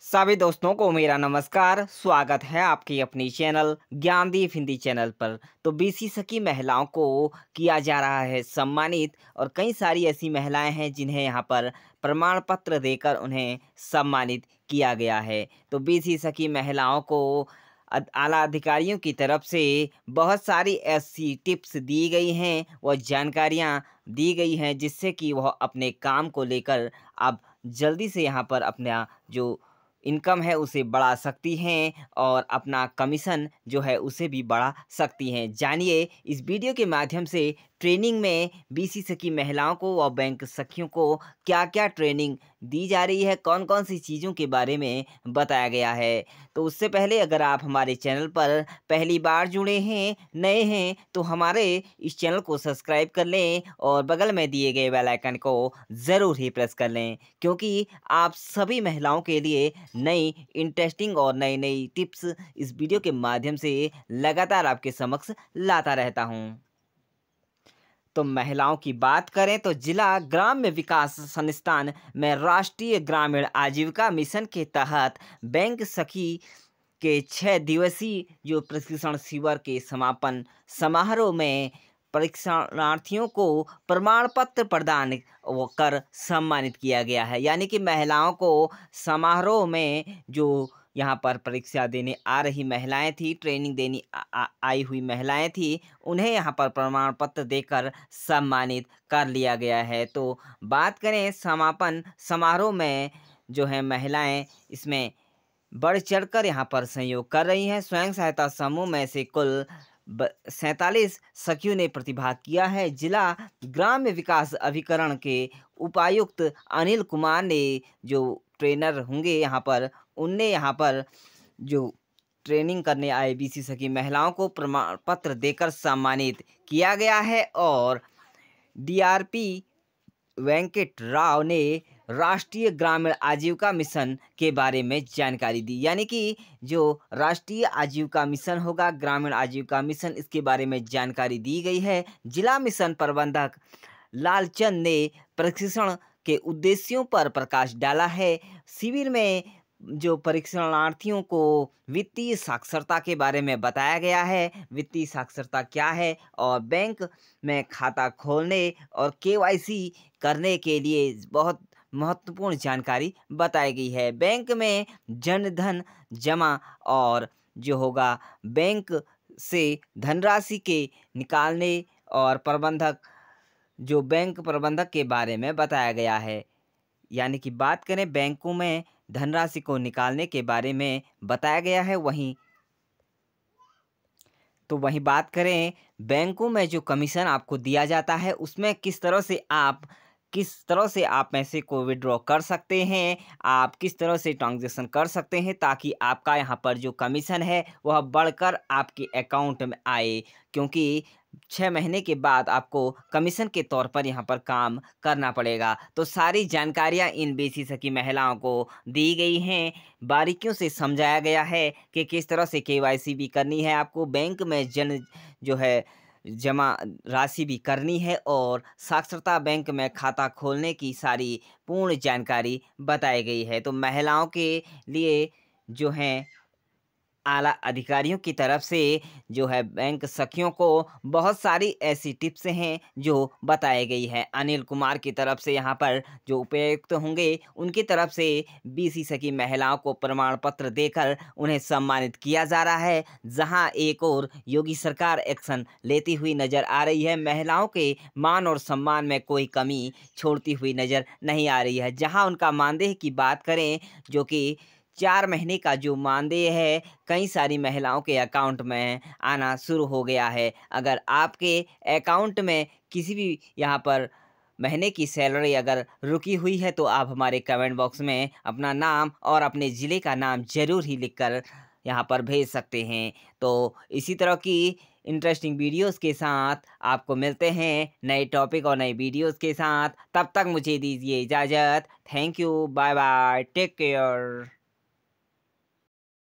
सभी दोस्तों को मेरा नमस्कार स्वागत है आपकी अपनी चैनल ज्ञानदीप हिंदी चैनल पर तो बीसी सखी महिलाओं को किया जा रहा है सम्मानित और कई सारी ऐसी महिलाएं हैं जिन्हें यहाँ पर प्रमाण पत्र देकर उन्हें सम्मानित किया गया है तो बीसी सखी महिलाओं को आला अधिकारियों की तरफ से बहुत सारी ऐसी टिप्स दी गई हैं व जानकारियाँ दी गई हैं जिससे कि वह अपने काम को लेकर अब जल्दी से यहाँ पर अपना जो इनकम है उसे बढ़ा सकती हैं और अपना कमीशन जो है उसे भी बढ़ा सकती हैं जानिए इस वीडियो के माध्यम से ट्रेनिंग में बीसी सखी महिलाओं को व बैंक सखियों को क्या क्या ट्रेनिंग दी जा रही है कौन कौन सी चीज़ों के बारे में बताया गया है तो उससे पहले अगर आप हमारे चैनल पर पहली बार जुड़े हैं नए हैं तो हमारे इस चैनल को सब्सक्राइब कर लें और बगल में दिए गए बेल आइकन को ज़रूर ही प्रेस कर लें क्योंकि आप सभी महिलाओं के लिए नई इंटरेस्टिंग और नई नई टिप्स इस वीडियो के माध्यम से लगातार आपके समक्ष लाता रहता हूँ तो महिलाओं की बात करें तो जिला ग्राम्य विकास संस्थान में राष्ट्रीय ग्रामीण आजीविका मिशन के तहत बैंक सखी के छः दिवसीय जो प्रशिक्षण शिविर के समापन समारोह में परीक्षार्थियों को प्रमाण पत्र प्रदान कर सम्मानित किया गया है यानी कि महिलाओं को समारोह में जो यहाँ पर परीक्षा देने आ रही महिलाएं थी ट्रेनिंग देने आई हुई महिलाएं थी उन्हें यहाँ पर प्रमाण पत्र देकर सम्मानित कर लिया गया है तो बात करें समापन समारोह में जो है महिलाएं इसमें बढ़ चढ़कर यहाँ पर सहयोग कर रही हैं स्वयं सहायता समूह में से कुल सैंतालीस सखियों ने प्रतिभाग किया है जिला ग्राम्य विकास अभिकरण के उपायुक्त अनिल कुमार ने जो ट्रेनर होंगे यहाँ पर उनने यहाँ पर जो ट्रेनिंग करने बी बीसी सखी महिलाओं को प्रमाण पत्र देकर सम्मानित किया गया है और डीआरपी वेंकट राव ने राष्ट्रीय ग्रामीण आजीविका मिशन के बारे में जानकारी दी यानी कि जो राष्ट्रीय आजीविका मिशन होगा ग्रामीण आजीविका मिशन इसके बारे में जानकारी दी गई है जिला मिशन प्रबंधक लालचंद ने प्रशिक्षण के उद्देश्यों पर प्रकाश डाला है शिविर में जो परीक्षणार्थियों को वित्तीय साक्षरता के बारे में बताया गया है वित्तीय साक्षरता क्या है और बैंक में खाता खोलने और केवाईसी करने के लिए बहुत महत्वपूर्ण जानकारी बताई गई है बैंक में जनधन जमा और जो होगा बैंक से धनराशि के निकालने और प्रबंधक जो बैंक प्रबंधक के बारे में बताया गया है यानी कि बात करें बैंकों में धनराशि को निकालने के बारे में बताया गया है वहीं तो वहीं बात करें बैंकों में जो कमीशन आपको दिया जाता है उसमें किस तरह से आप किस तरह से आप पैसे को विड्रॉ कर सकते हैं आप किस तरह से ट्रांजेक्शन कर सकते हैं ताकि आपका यहाँ पर जो कमीशन है वह बढ़कर आपके अकाउंट में आए क्योंकि छः महीने के बाद आपको कमीशन के तौर पर यहाँ पर काम करना पड़ेगा तो सारी जानकारियाँ इन बी सकी महिलाओं को दी गई हैं बारीकियों से समझाया गया है कि किस तरह से केवाईसी भी करनी है आपको बैंक में जन जो है जमा राशि भी करनी है और साक्षरता बैंक में खाता खोलने की सारी पूर्ण जानकारी बताई गई है तो महिलाओं के लिए जो हैं आला अधिकारियों की तरफ से जो है बैंक सखियों को बहुत सारी ऐसी टिप्स हैं जो बताई गई है अनिल कुमार की तरफ से यहाँ पर जो उपयुक्त होंगे उनकी तरफ से बीसी सखी महिलाओं को प्रमाण पत्र देकर उन्हें सम्मानित किया जा रहा है जहाँ एक और योगी सरकार एक्शन लेती हुई नजर आ रही है महिलाओं के मान और सम्मान में कोई कमी छोड़ती हुई नजर नहीं आ रही है जहाँ उनका मानदेह की बात करें जो कि चार महीने का जो मानदेय है कई सारी महिलाओं के अकाउंट में आना शुरू हो गया है अगर आपके अकाउंट में किसी भी यहाँ पर महीने की सैलरी अगर रुकी हुई है तो आप हमारे कमेंट बॉक्स में अपना नाम और अपने ज़िले का नाम ज़रूर ही लिखकर यहाँ पर भेज सकते हैं तो इसी तरह की इंटरेस्टिंग वीडियोस के साथ आपको मिलते हैं नए टॉपिक और नए वीडियोस के साथ तब तक मुझे दीजिए इजाज़त thank you bye bye take care